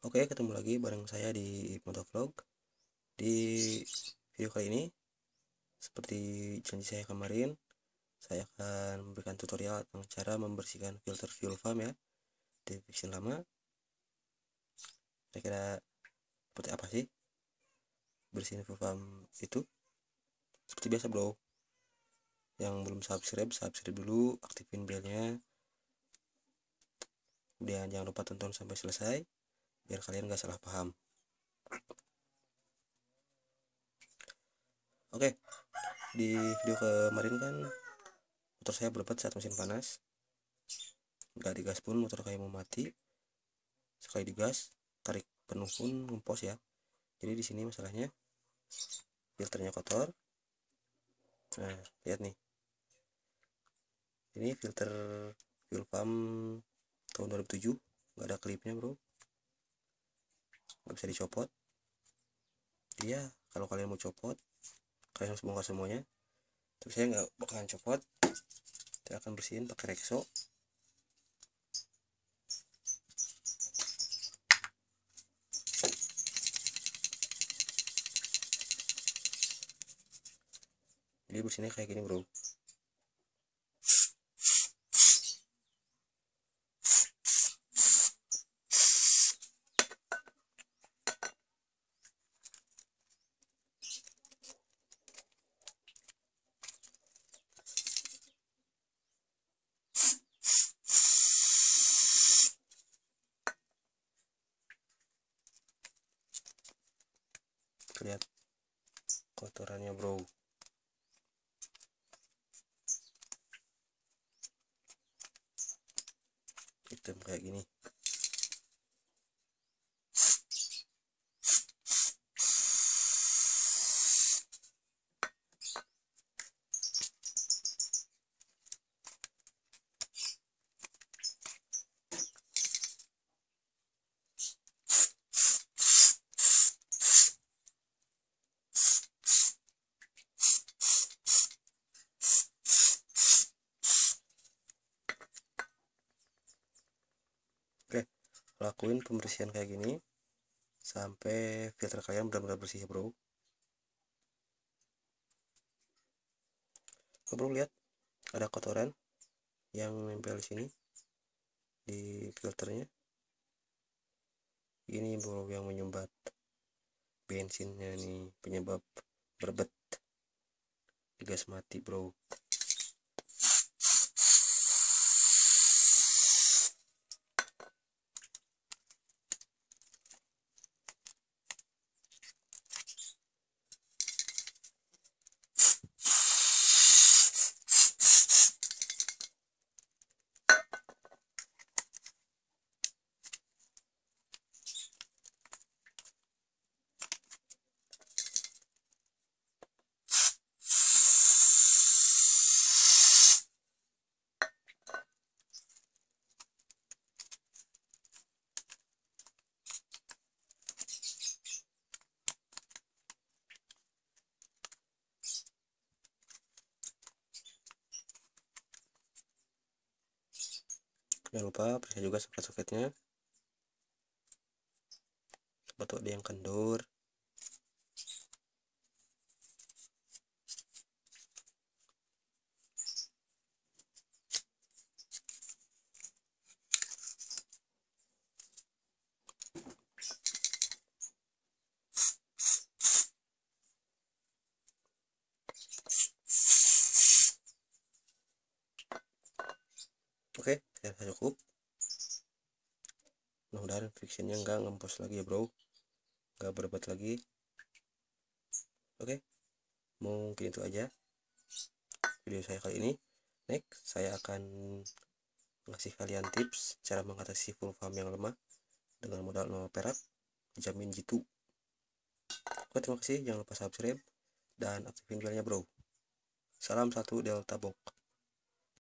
Oke, ketemu lagi bareng saya di Motovlog. Di video kali ini, seperti janji saya kemarin, saya akan memberikan tutorial tentang cara membersihkan filter fuel farm ya di fiction lama. Saya kira seperti apa sih bersihin fuel farm itu? Seperti biasa bro, yang belum subscribe subscribe dulu aktifin belnya kemudian jangan lupa tonton sampai selesai biar kalian gak salah paham oke okay. di video kemarin kan motor saya berlepet saat mesin panas gak digas pun motor kayak mau mati sekali digas tarik penuh pun ngempos ya jadi di sini masalahnya filternya kotor nah lihat nih ini filter fuel pump tahun 2007 nggak ada klipnya bro nggak bisa dicopot jadi ya kalau kalian mau copot kalian harus bongkar semuanya tapi saya nggak bakalan copot saya akan bersihin pakai rekso jadi bersihnya kayak gini bro lihat kotorannya bro hitam kayak gini lakuin pembersihan kayak gini sampai filter kalian benar-benar bersih bro oh, bro lihat ada kotoran yang nempel di sini di filternya ini bro yang menyumbat bensinnya nih penyebab berbet gas mati bro jangan lupa periksa juga soket-soketnya sepatu ada yang kendur saya cukup mudah-mudahan nah, fictionnya nggak ngempos lagi ya bro nggak berbuat lagi oke okay. mungkin itu aja video saya kali ini next saya akan ngasih kalian tips cara mengatasi full farm yang lemah dengan modal 0 perak jamin jitu oke terima kasih jangan lupa subscribe dan aktifin belnya bro salam satu delta box